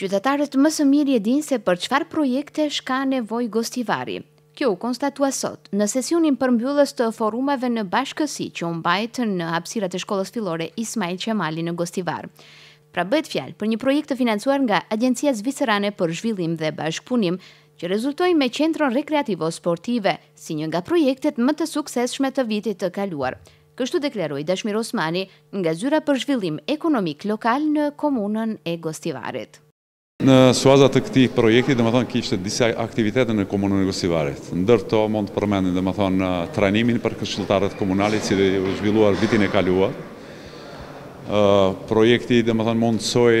Qytetarët më së miri e din se për qëfar projekte shka nevoj gostivari. Kjo u konstatua sot në sesionin përmbyllës të forumeve në bashkësi që u bajtë në hapësirat e shkollës fillore Ismail Qemali në Gostivar. Pra bëhet fjalë për një projekt të financuar nga Agjencia Zvicerane për Zhvillim dhe Bashkëpunim, që rezultoi me Centron rekreativo sportive si një nga projektet më të suksesshme të vitit të kaluar. Kështu deklaroi Dashmir Osmani nga Zyra për Zhvillim Ekonomik Lokal në komunën e Gostivarit. Në suazat të këti projekti, dhe më thonë, kishtë disa aktivitetet në komunë negosivarit. Ndër to, mund të përmendin, dhe më thonë, trajnimin për këshiltarët komunalit, që dhe u zhvilluar vitin e kaluar. Projekti, dhe më thonë, mund të soj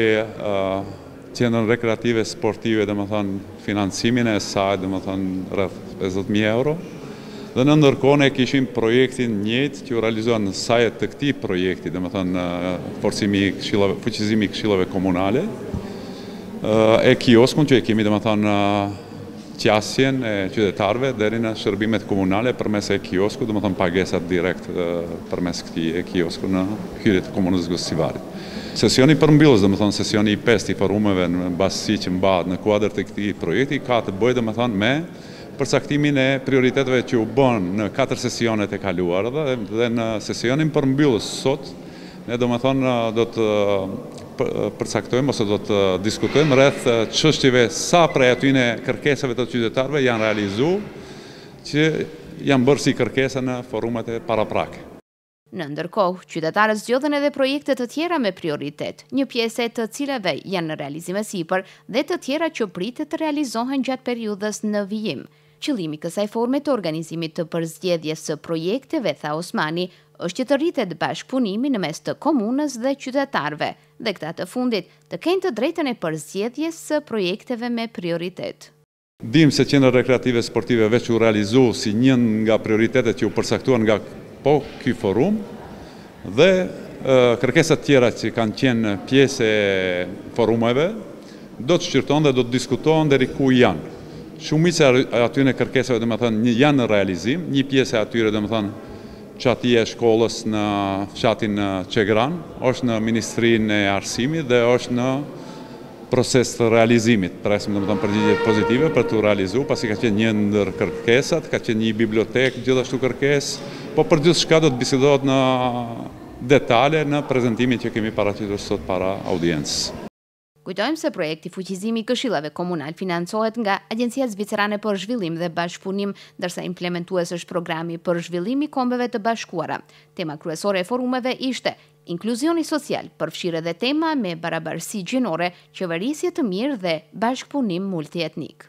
qendrën rekreative, sportive, dhe më thonë, financimin e saj, dhe më thonë, rrëth 50.000 euro. Dhe në ndërkone, kishim projektin njëtë që u realizohen në sajet të këti projekti, dhe më thonë, e kioskun që e kemi dhe më thanë qasjen e qytetarve deri në shërbimet komunale për mes e kiosku, dhe më thanë pagesat direkt për mes këti e kiosku në hyrit komunës gësivarit. Sesioni për mbilës, dhe më thanë sesioni i pest i forumeve në basi që mbad në kuadrë të këti projekti, ka të bëjë dhe më thanë me përsaktimin e prioritetve që u bënë në katër sesionet e kaluar dhe, dhe në sesionin për mbilës sot, ne do më thonë do të përcaktojmë ose do të uh, diskutojmë rreth çështjeve uh, sa prej atyne kërkesave të qytetarëve janë realizuar që janë bërë si kërkesa në forumet e paraprake. Në ndërkohë, qytetarët zgjodhen edhe projekte të tjera me prioritet, një pjese të cileve janë në realizime sipër dhe të tjera që pritet të realizohen gjatë periudhës në vijim. Qëllimi kësaj forme të organizimit të përzgjedhjes së projekteve, tha Osmani, është që të rritet bashkëpunimi në mes të komunës dhe qytetarve, dhe këta të fundit të kenë të drejtën e përzgjedhjes së projekteve me prioritet. Dim se qenë rekreative sportive veç u realizu si njën nga prioritetet që u përsaktuan nga po këj forum dhe kërkesat tjera që kanë qenë pjese forumeve, do të shqyrton dhe do të diskuton dhe riku janë shumica aty në kërkesëve dhe më thënë një janë në realizim, një pjesë e atyre dhe më thënë që ati e shkollës në fshatin në Qegran, është në Ministrinë e Arsimit dhe është në proces të realizimit, presim dhe më thënë përgjigje pozitive për të realizu, pasi ka qenë një ndër kërkesat, ka qenë një bibliotek gjithashtu kërkes, po për gjithë shka do të bisidot në detale në prezentimin që kemi paracitur sot para audiencës. Kujtojmë se projekti fuqizimi i këshillave komunal financohet nga Agjencia Zvicerane për Zhvillim dhe Bashkëpunim, ndërsa implementues është programi për zhvillim i kombeve të bashkuara. Tema kryesore e forumeve ishte inkluzioni social, përfshirë edhe tema me barabarësi gjinore, qeverisje të mirë dhe bashkëpunim multietnik.